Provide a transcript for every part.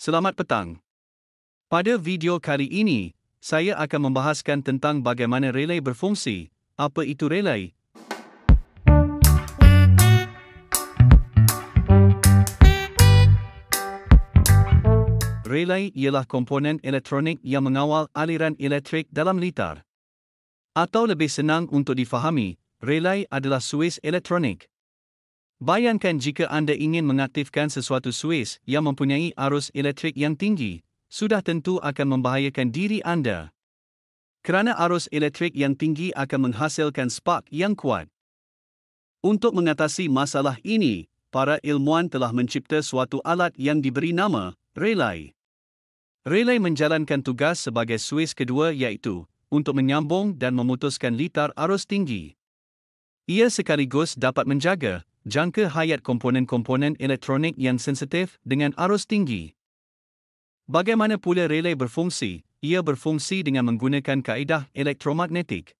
Selamat petang. Pada video kali ini, saya akan membahaskan tentang bagaimana relay berfungsi. Apa itu relay? Relay ialah komponen elektronik yang mengawal aliran elektrik dalam litar. Atau lebih senang untuk difahami, relay adalah suis elektronik. Bayangkan jika anda ingin mengaktifkan sesuatu suis yang mempunyai arus elektrik yang tinggi, sudah tentu akan membahayakan diri anda. Kerana arus elektrik yang tinggi akan menghasilkan spark yang kuat. Untuk mengatasi masalah ini, para ilmuwan telah mencipta suatu alat yang diberi nama relay. Relay menjalankan tugas sebagai suis kedua iaitu untuk menyambung dan memutuskan litar arus tinggi. Ia sekaligus dapat menjaga jangka hayat komponen-komponen elektronik yang sensitif dengan arus tinggi. Bagaimana pula relay berfungsi? Ia berfungsi dengan menggunakan kaedah elektromagnetik.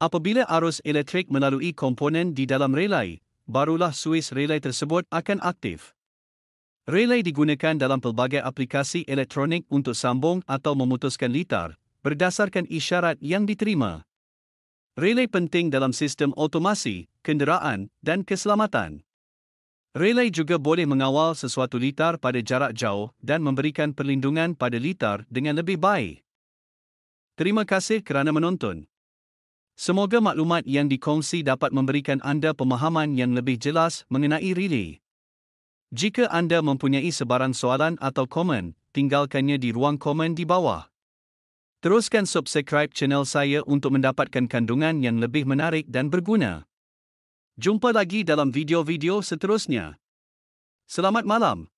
Apabila arus elektrik melalui komponen di dalam relay, barulah suis relay tersebut akan aktif. Relay digunakan dalam pelbagai aplikasi elektronik untuk sambung atau memutuskan litar berdasarkan isyarat yang diterima relay penting dalam sistem automasi, kenderaan, dan keselamatan. Relay juga boleh mengawal sesuatu litar pada jarak jauh dan memberikan perlindungan pada litar dengan lebih baik. Terima kasih kerana menonton. Semoga maklumat yang dikongsi dapat memberikan anda pemahaman yang lebih jelas mengenai relay. Jika anda mempunyai sebarang soalan atau komen, tinggalkannya di ruang komen di bawah. Teruskan subscribe channel saya untuk mendapatkan kandungan yang lebih menarik dan berguna. Jumpa lagi dalam video-video seterusnya. Selamat malam.